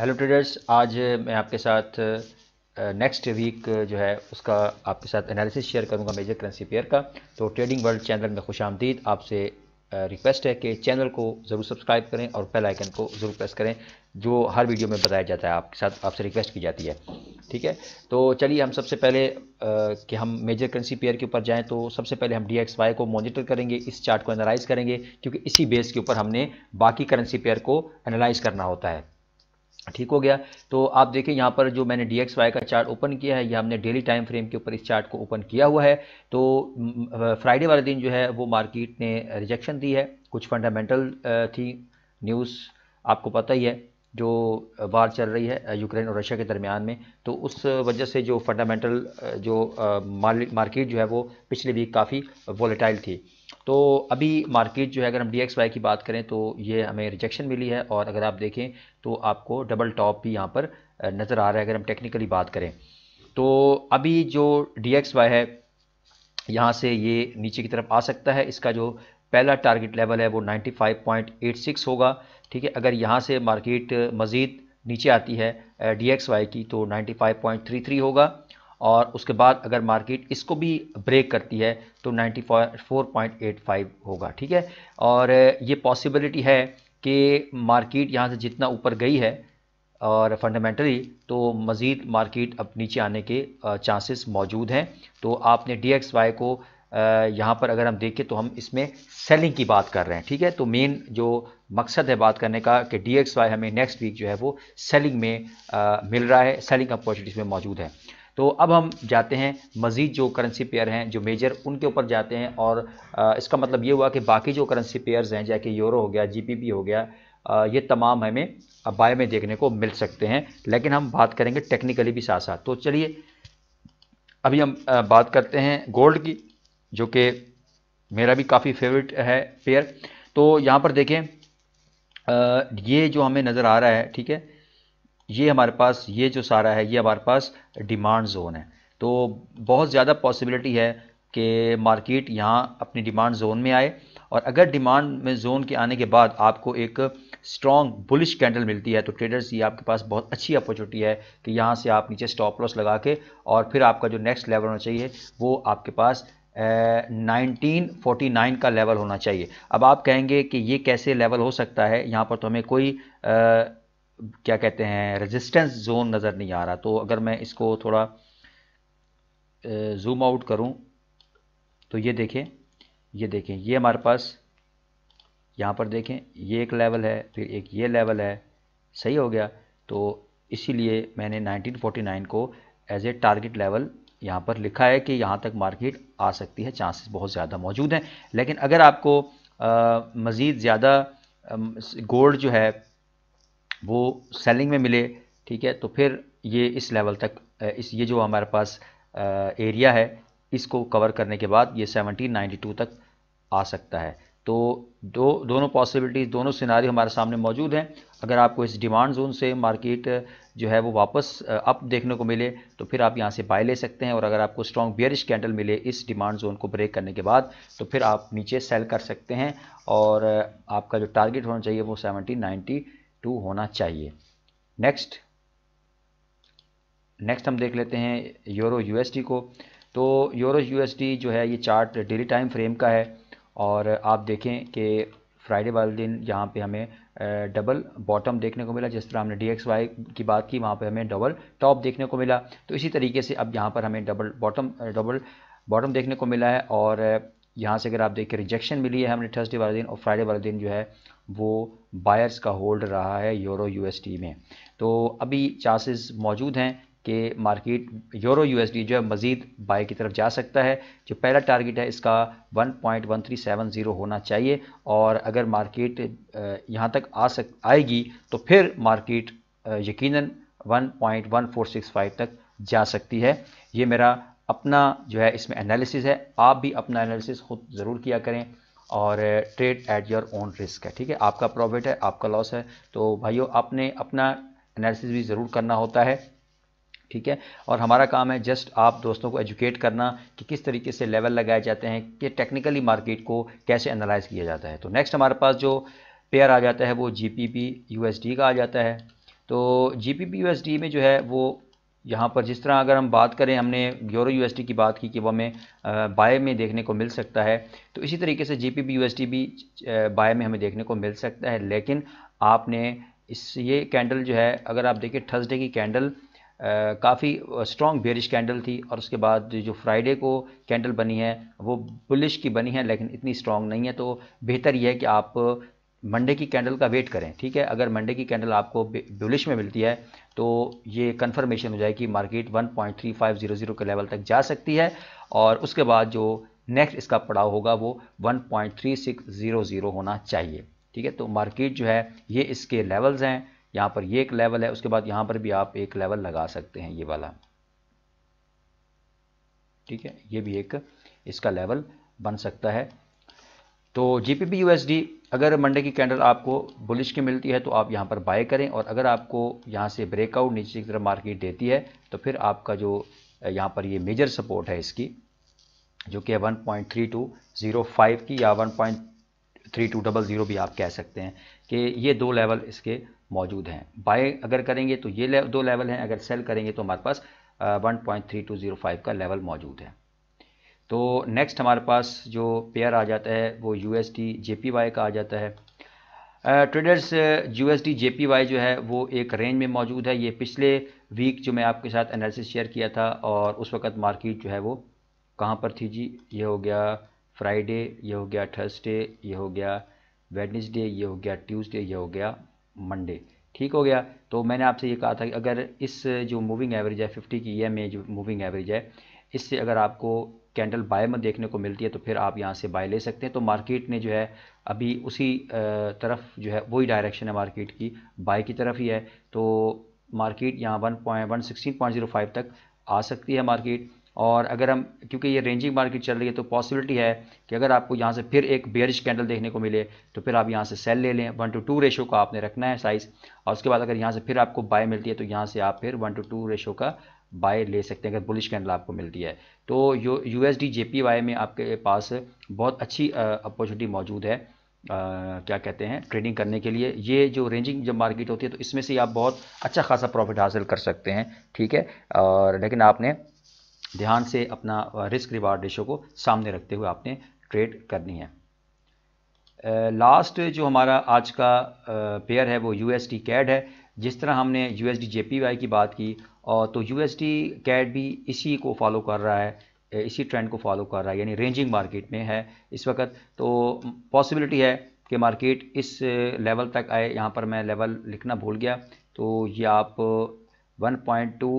hello traders आज मैं आपके साथ नेक्स्ट वीक जो है उसका आपके साथ एनालिसिस शेयर करूंगा मेजर करेंसी पेयर का तो ट्रेडिंग वर्ल्ड चैनल में खुश आमदीद आपसे रिक्वेस्ट है कि चैनल को ज़रूर सब्सक्राइब करें और बेल आइकन को ज़रूर प्रेस करें जो हर वीडियो में बताया जाता है आपके साथ आपसे रिक्वेस्ट की जाती है ठीक है तो चलिए हम सबसे पहले आ, कि हम मेजर करेंसी पेयर के ऊपर जाएं तो सबसे पहले हम डी एक्स वाई को मॉनिटर करेंगे इस चार्ट को एनालाइज करेंगे क्योंकि इसी बेस के ऊपर हमने बाकी करेंसी पेयर को एनालाइज करना होता है ठीक हो गया तो आप देखें यहाँ पर जो मैंने डी एक्स वाई का चार्ट ओपन किया है ये हमने डेली टाइम फ्रेम के ऊपर इस चार्ट को ओपन किया हुआ है तो फ्राइडे वाले दिन जो है वो मार्केट ने रिजेक्शन दी है कुछ फंडामेंटल थी न्यूज़ आपको पता ही है जो वार चल रही है यूक्रेन और रशिया के दरमियान में तो उस वजह से जो फंडामेंटल जो मार्केट जो है वो पिछले वीक काफ़ी वॉलेटाइल थी तो अभी मार्केट जो है अगर हम डी की बात करें तो ये हमें रिजेक्शन मिली है और अगर आप देखें तो आपको डबल टॉप भी यहाँ पर नज़र आ रहा है अगर हम टेक्निकली बात करें तो अभी जो डी है यहाँ से ये नीचे की तरफ आ सकता है इसका जो पहला टारगेट लेवल है वो सिक्स होगा ठीक है अगर यहाँ से मार्केट मज़ीद नीचे आती है डी एक्स वाई की तो 95.33 होगा और उसके बाद अगर मार्केट इसको भी ब्रेक करती है तो 94.85 होगा ठीक है और ये पॉसिबिलिटी है कि मार्केट यहाँ से जितना ऊपर गई है और फंडामेंटली तो मज़ीद मार्केट अब नीचे आने के चांसेस मौजूद हैं तो आपने डी एक्स वाई को यहाँ पर अगर हम देखें तो हम इसमें सेलिंग की बात कर रहे हैं ठीक है तो मेन जो मकसद है बात करने का कि डी एक्स वाई हमें नेक्स्ट वीक जो है वो सेलिंग में आ, मिल रहा है सेलिंग अपॉर्चुनिटीज़ में मौजूद है तो अब हम जाते हैं मज़ीद जो करेंसी पेयर हैं जो मेजर उनके ऊपर जाते हैं और आ, इसका मतलब ये हुआ कि बाकी जो करेंसी पेयर्स हैं जैसे यूरो हो गया पी हो गया आ, ये तमाम हमें बाय में देखने को मिल सकते हैं लेकिन हम बात करेंगे टेक्निकली भी साथ साथ तो चलिए अभी हम बात करते हैं गोल्ड की जो कि मेरा भी काफ़ी फेवरेट है पेयर तो यहाँ पर देखें ये जो हमें नज़र आ रहा है ठीक है ये हमारे पास ये जो सारा है ये हमारे पास डिमांड जोन है तो बहुत ज़्यादा पॉसिबिलिटी है कि मार्केट यहाँ अपनी डिमांड जोन में आए और अगर डिमांड में जोन के आने के बाद आपको एक स्ट्रॉन्ग बुलिश कैंडल मिलती है तो ट्रेडर्स ये आपके पास बहुत अच्छी अपॉर्चुनिटी है कि यहाँ से आप नीचे स्टॉप लॉस लगा के और फिर आपका जो नेक्स्ट लेवल होना चाहिए वो आपके पास नाइनटीन फोर्टी नाइन का लेवल होना चाहिए अब आप कहेंगे कि ये कैसे लेवल हो सकता है यहाँ पर तो हमें कोई आ, क्या कहते हैं रेजिस्टेंस जोन नज़र नहीं आ रहा तो अगर मैं इसको थोड़ा जूम आउट करूँ तो ये देखें ये देखें ये हमारे पास यहाँ पर देखें ये एक लेवल है फिर एक ये लेवल है सही हो गया तो इसीलिए मैंने 1949 को एज ए टारगेट लेवल यहाँ पर लिखा है कि यहाँ तक मार्केट आ सकती है चांसेस बहुत ज़्यादा मौजूद हैं लेकिन अगर आपको मज़ीद ज़्यादा गोल्ड जो है वो सेलिंग में मिले ठीक है तो फिर ये इस लेवल तक इस ये जो हमारे पास आ, एरिया है इसको कवर करने के बाद ये 1792 तक आ सकता है तो दो दोनों पॉसिबिलिटीज़ दोनों सिनारी हमारे सामने मौजूद हैं अगर आपको इस डिमांड जोन से मार्केट जो है वो वापस अप देखने को मिले तो फिर आप यहाँ से बाय ले सकते हैं और अगर आपको स्ट्रॉन्ग बियरिश कैंडल मिले इस डिमांड जोन को ब्रेक करने के बाद तो फिर आप नीचे सेल कर सकते हैं और आपका जो टारगेट होना चाहिए वो सेवनटीन नाइन्टी टू होना चाहिए नेक्स्ट नेक्स्ट हम देख लेते हैं यूरो यूएसडी को तो यूरो यूएसडी जो है ये चार्ट डेली टाइम फ्रेम का है और आप देखें कि फ्राइडे वाले दिन यहाँ पे हमें डबल बॉटम देखने को मिला जिस तरह हमने डी एक्स वाई की बात की वहाँ पे हमें डबल टॉप देखने को मिला तो इसी तरीके से अब यहाँ पर हमें डबल बॉटम डबल बॉटम देखने को मिला है और यहाँ से अगर आप देखें रिजेक्शन मिली है हमने थर्सडे वाले दिन और फ्राइडे वाले दिन जो है वो बायर्स का होल्ड रहा है यूरो यूएसडी में तो अभी चांसेस मौजूद हैं कि मार्केट यूरो यूएसडी जो है मज़ीद बाय की तरफ जा सकता है जो पहला टारगेट है इसका 1.1370 होना चाहिए और अगर मार्केट यहाँ तक आ सक आएगी तो फिर मार्केट यकीनन 1.1465 तक जा सकती है ये मेरा अपना जो है इसमें एनालिसिस है आप भी अपना एनालिसिस खुद ज़रूर किया करें और trade at your own risk है ठीक है आपका प्रॉफिट है आपका लॉस है तो भाइयों आपने अपना एनालिसिस भी ज़रूर करना होता है ठीक है और हमारा काम है जस्ट आप दोस्तों को एजुकेट करना कि किस तरीके से लेवल लगाए जाते हैं कि टेक्निकली मार्केट को कैसे एनालाइज किया जाता है तो नेक्स्ट हमारे पास जो पेयर आ जाता है वो G P P U S D का आ जाता है तो G P P U S D में जो है वो यहाँ पर जिस तरह अगर हम बात करें हमने यूरो यू एस डी की बात की कि वो हमें बाय में देखने को मिल सकता है तो इसी तरीके से G P P U S D भी बाय में हमें देखने को मिल सकता है लेकिन आपने इस ये कैंडल जो है अगर आप देखिए थर्सडे की कैंडल काफ़ी स्ट्रॉन्ग बेरिश कैंडल थी और उसके बाद जो फ्राइडे को कैंडल बनी है वो बुलिश की बनी है लेकिन इतनी स्ट्रॉन्ग नहीं है तो बेहतर यह है कि आप मंडे की कैंडल का वेट करें ठीक है अगर मंडे की कैंडल आपको बुलिश में मिलती है तो ये कंफर्मेशन हो जाएगी मार्केट 1.3500 के लेवल तक जा सकती है और उसके बाद जो नेक्स्ट इसका पड़ाव होगा वो 1.3600 होना चाहिए ठीक है तो मार्केट जो है ये इसके लेवल्स हैं यहाँ पर ये एक लेवल है उसके बाद यहाँ पर भी आप एक लेवल लगा सकते हैं ये वाला ठीक है ये भी एक इसका लेवल बन सकता है तो जी पी यूएसडी अगर मंडे की कैंडल आपको बुलिश की मिलती है तो आप यहाँ पर बाय करें और अगर आपको यहाँ से ब्रेकआउट नीचे की तरफ मार्केट देती है तो फिर आपका जो यहाँ पर ये मेजर सपोर्ट है इसकी जो कि है one point three two zero five की या one point three two double zero भी आप कह सकते हैं कि ये दो लेवल इसके मौजूद हैं बाय अगर करेंगे तो ये दो लेवल हैं अगर सेल करेंगे तो हमारे पास one point three two zero five का लेवल मौजूद है तो नेक्स्ट हमारे पास जो पेयर आ जाता है वो U S J P Y का आ जाता है traders U S J P Y जो है वो एक रेंज में मौजूद है ये पिछले वीक जो मैं आपके साथ एनालिसिस शेयर किया था और उस वक्त मार्केट जो है वो कहाँ पर थी जी ये हो गया फ्राइडे ये हो गया थर्सडे ये हो गया वेडनेसडे ये हो गया ट्यूसडे ये हो गया मंडे ठीक हो गया तो मैंने आपसे ये कहा था कि अगर इस जो मूविंग एवरेज है फिफ्टी की ई जो मूविंग एवरेज है इससे अगर आपको कैंडल बाय में देखने को मिलती है तो फिर आप यहाँ से बाय ले सकते हैं तो मार्केट ने जो है अभी उसी तरफ जो है वही डायरेक्शन है मार्केट की बाय की तरफ ही है तो मार्केट यहाँ one point one sixteen point zero five तक आ सकती है मार्केट और अगर हम क्योंकि ये रेंजिंग मार्केट चल रही है तो पॉसिबिलिटी है कि अगर आपको यहाँ से फिर एक बेयरिश कैंडल देखने को मिले तो फिर आप यहाँ से सेल ले लें वन टू टू रेशो का आपने रखना है साइज़ और उसके बाद अगर यहाँ से फिर आपको बाय मिलती है तो यहाँ से आप फिर वन टू टू रेशो का बाय ले सकते हैं अगर बुलिश कैंडल आपको मिलती है तो U U S D J P Y में आपके पास बहुत अच्छी अपॉर्चुनिटी मौजूद है आ, क्या कहते हैं ट्रेडिंग करने के लिए ये जो रेंजिंग जब मार्केट होती है तो इसमें से आप बहुत अच्छा खासा प्रॉफिट हासिल कर सकते हैं ठीक है और लेकिन आपने ध्यान से अपना रिस्क रिवार्ड रेशो को सामने रखते हुए आपने ट्रेड करनी है लास्ट जो हमारा आज का पेयर है वो यू एस टी कैड है जिस तरह हमने U S D J P Y की बात की और तो यू एस डी कैड भी इसी को फॉलो कर रहा है इसी ट्रेंड को फॉलो कर रहा है यानी रेंजिंग मार्केट में है इस वक्त तो पॉसिबिलिटी है कि मार्केट इस लेवल तक आए यहाँ पर मैं लेवल लिखना भूल गया तो ये आप टू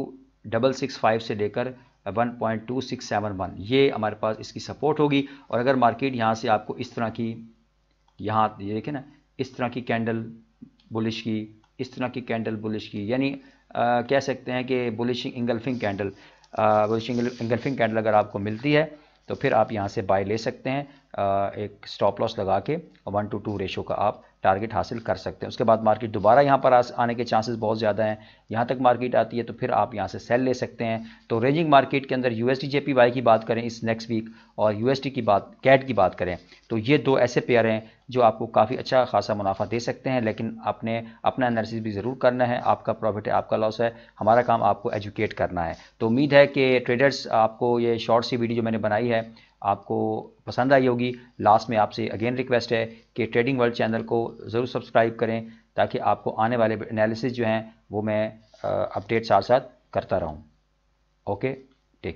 डबल सिक्स फाइव से लेकर 1.2671 ये हमारे पास इसकी सपोर्ट होगी और अगर मार्केट यहाँ से आपको इस तरह की यहाँ ये देखें ना इस तरह की कैंडल बुलिश की इस तरह की कैंडल बुलिश की यानी कह सकते हैं कि bullish engulfing candle bullish engulfing candle अगर आपको मिलती है तो फिर आप यहाँ से बाय ले सकते हैं एक स्टॉप लॉस लगा के वन टू टू रेशो का आप टारगेट हासिल कर सकते हैं उसके बाद मार्केट दोबारा यहाँ पर आने के चांसेस बहुत ज़्यादा हैं यहाँ तक मार्केट आती है तो फिर आप यहाँ से सेल ले सकते हैं तो रेंजिंग मार्केट के अंदर यू एस की बात करें इस नेक्स्ट वीक और यू की बात कैट की बात करें तो ये दो ऐसे पेयर हैं जो आपको काफ़ी अच्छा खासा मुनाफा दे सकते हैं लेकिन आपने अपना एनालिसिस भी ज़रूर करना है आपका प्रॉफिट है आपका लॉस है हमारा काम आपको एजुकेट करना है तो उम्मीद है कि ट्रेडर्स आपको ये शॉर्ट सी वीडियो जो मैंने बनाई है आपको पसंद आई होगी लास्ट में आपसे अगेन रिक्वेस्ट है कि ट्रेडिंग वर्ल्ड चैनल को ज़रूर सब्सक्राइब करें ताकि आपको आने वाले एनालिसिस जो हैं वो मैं अपडेट साथ साथ करता रहूँ ओके